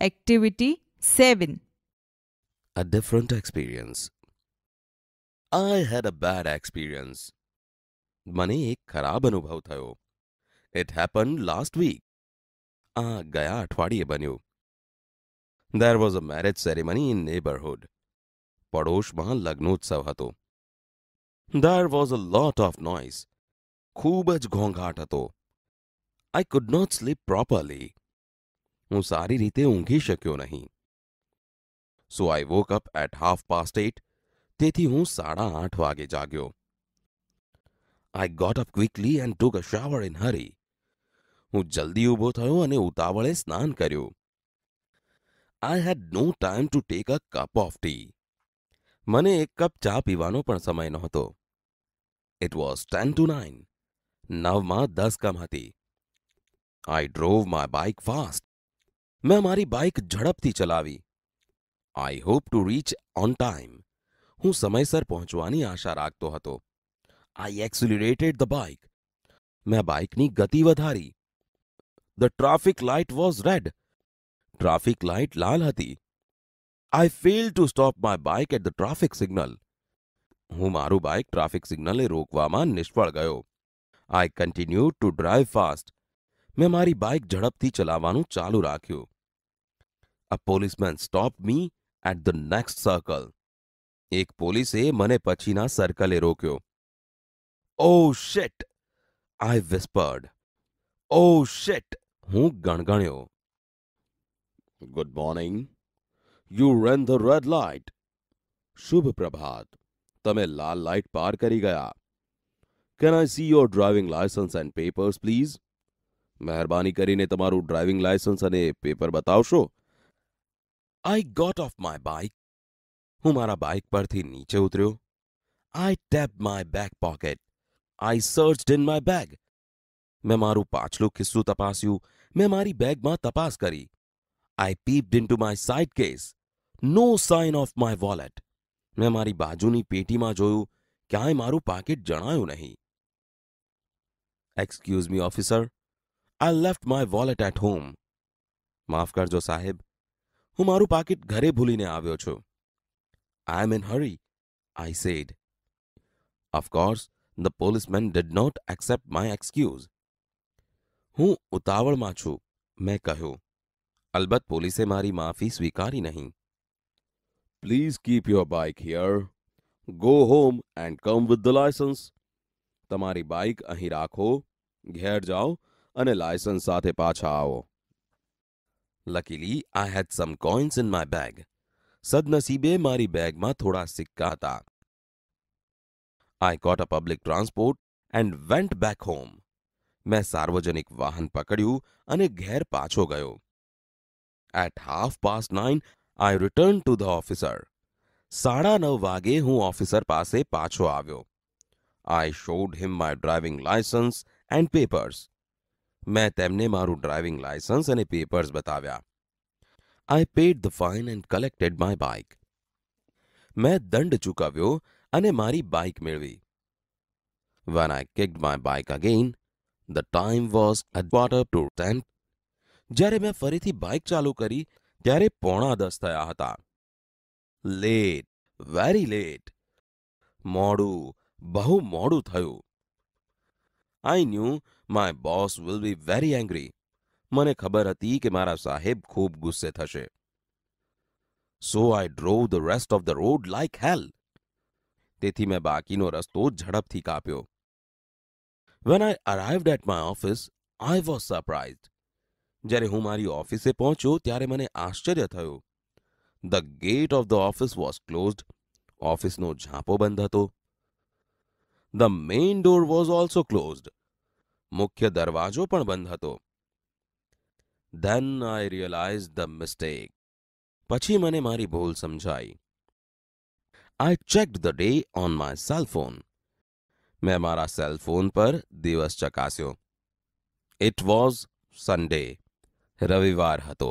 Activity 7 A different experience. I had a bad experience. મને એક ખરાબ અનુભવ થયો ઇટ હેપન લાસ્ટ વીક આ ગયા અઠવાડિયે બન્યું there was a marriage ceremony in neighbourhood પડોશમાં લગ્નોત્સવ હતો there was a lot of noise ખૂબ જ ઘોંઘાટ હતો I could not sleep properly હું સારી રીતે ઊંઘી શક્યો નહીં so I woke up at half past eight તેથી હું સાડા આઠ વાગે જાગ્યો I got up quickly and took a shower in hurry હું જલ્દી ઊભો થયો અને ઉતાવળે સ્નાન કર્યું I had no time to take a cup of tea મને એક કપ ચા પીવાનો પણ સમય નહોતો it was ten to nine નવમાં દસ કમ હતી I drove my bike fast मैं हमारी बाइक झड़पती चलावी I hope to reach on time हूँ समयसर पहुंचवानी आशा राखतो हतो आई एक्सुलरेटेड द बाइक मैं बाइकनी गति वधारी the traffic light was red traffic light लाल हती I fail to stop my bike at the traffic signal हूँ मारू बाइक ट्राफिक सिग्नल रोकवामा निष्फल गयो I continue to drive fast મે મારી બાઇક ઝડપથી ચલાવાનું ચાલુ રાખ્યું a policeman stop me at the next circle એક પોલીસમેન મને પછીના સર્કલે રોક્યો ઓ શિટ આઈ વિસ્પરડ ઓ શિટ હું ગણગણ્યો good morning you ran the red light શુભ પ્રભાત તમે લાલ લાઈટ પાર કરી ગયા can I see your driving licence and papers please મહેરબાની કરીને તમારું ડ્રાઇવિંગ લાયસન્સ અને પેપર બતાવશો I got off my bike હું મારા બાઇક પરથી નીચે ઉતર્યો I tap my back pocket I search in my bag મેં મારું પાછલું ખિસ્સું તપાસ્યું મેં મારી બેગમાં તપાસ કરી I peeped into my side case no sign of my wallet મેં મારી બાજુની પેટીમાં જોયું ક્યાંય મારું પાકીટ જણાયું નહીં excuse me officer I left my wallet at home माफ करजो साहेब हूँ मारू पाकिट घरे भूली ने आयो छु I am in hurry I said of course the policeman did not accept my excuse हूँ उतावल में छू मैं कहू अलबत्त पुलिसे मारी माफी स्वीकारी नहीं please keep your bike here go home and come with the licence तुम्हारी बाइक अही राखो घेर जाओ અને લાયસન્સ સાથે પાછા આવો luckily I had some coins in my bag સદનસીબે મારી બેગમાં થોડા સિક્કા હતા I got a public transport and went back home મેં સાર્વજનિક વાહન પકડ્યું અને ઘર પાછો ગયો at half past 9 I return to the officer સાડા 9 વાગે હું ઓફિસર પાસે પાછો આવ્યો I showed him my driving licence and papers મેં તેમને મારું ડ્રાઇવિંગ લાયસન્સ અને પેપર્સ બતાવ્યા I paid the fine and collected my bike મેં દંડ ચૂકવ્યો અને મારી બાઇક મેળવી when I kicked my bike again the time was at quarter to ten જ્યારે મેં ફરીથી બાઇક ચાલુ કરી ત્યારે પોણા દસ થયા હતા લેટ વેરી લેટ મોડું બહુ મોડું થયું I knew my boss will be very angry મને ખબર હતી કે મારા સાહેબ ખૂબ ગુસ્સે થશે so I drove the rest of the road like hell તેથી મેં બાકીનો રસ્તો ઝડપથી કાપ્યો when I arrived at my office I was surprised જ્યારે હું મારી ઓફિસે પહોંચ્યો ત્યારે મને આશ્ચર્ય થયું the gate of the office was closed ઓફિસનો ઝાંપો બંધ હતો the main door was also closed મુખ્ય દરવાજો પણ બંધ હતો then I realise the mistake પછી મને મારી ભૂલ સમજાઈ I check the day on my cellphone મેં મારા સેલફોન પર દિવસ ચકાસ્યો ઇટ વોઝ સન્ડે રવિવાર હતો